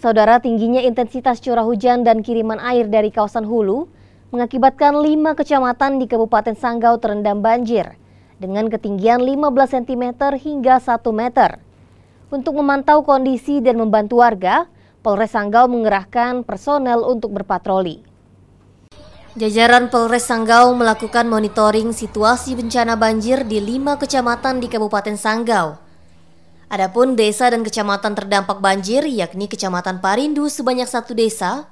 Saudara tingginya intensitas curah hujan dan kiriman air dari kawasan hulu mengakibatkan lima kecamatan di Kabupaten Sanggau terendam banjir dengan ketinggian 15 cm hingga 1 meter. Untuk memantau kondisi dan membantu warga, Polres Sanggau mengerahkan personel untuk berpatroli. Jajaran Polres Sanggau melakukan monitoring situasi bencana banjir di lima kecamatan di Kabupaten Sanggau Adapun desa dan kecamatan terdampak banjir yakni Kecamatan Parindu sebanyak satu desa,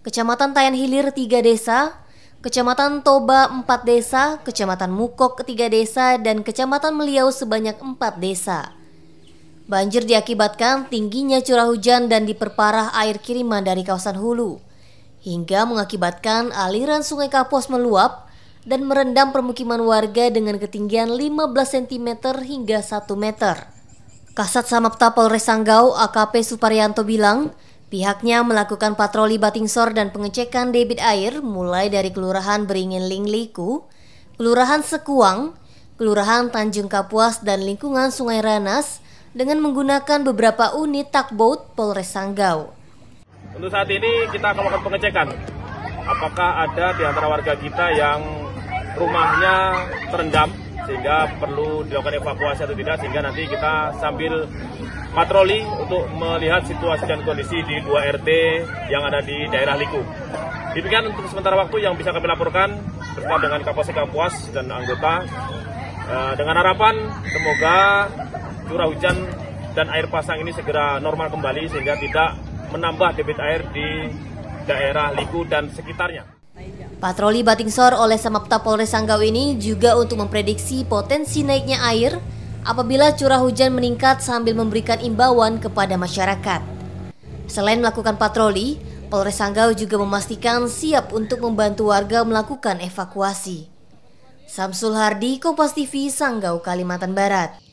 Kecamatan Tayan Hilir tiga desa, Kecamatan Toba empat desa, Kecamatan Mukok tiga desa, dan Kecamatan Meliau sebanyak empat desa. Banjir diakibatkan tingginya curah hujan dan diperparah air kiriman dari kawasan hulu, hingga mengakibatkan aliran sungai Kapos meluap dan merendam permukiman warga dengan ketinggian 15 cm hingga 1 meter. Kasat Samapta Polres Sanggau AKP Suparyanto bilang, pihaknya melakukan patroli bating sor dan pengecekan debit air mulai dari Kelurahan Beringin Lingliku, Kelurahan Sekuang, Kelurahan Tanjung Kapuas dan lingkungan Sungai Ranas dengan menggunakan beberapa unit takboat Polres Sanggau. Untuk saat ini kita akan melakukan pengecekan apakah ada di antara warga kita yang rumahnya terendam sehingga perlu dilakukan evakuasi atau tidak sehingga nanti kita sambil patroli untuk melihat situasi dan kondisi di dua RT yang ada di daerah Liku. Demikian untuk sementara waktu yang bisa kami laporkan bersama dengan Kapolsek Kapuas dan anggota eh, dengan harapan semoga curah hujan dan air pasang ini segera normal kembali sehingga tidak menambah debit air di daerah Liku dan sekitarnya. Patroli Sor oleh Samapta Polres Sanggau ini juga untuk memprediksi potensi naiknya air apabila curah hujan meningkat sambil memberikan imbauan kepada masyarakat. Selain melakukan patroli, Polres Sanggau juga memastikan siap untuk membantu warga melakukan evakuasi. Samsul Hardi, Kompas TV, Sanggau, Kalimantan Barat.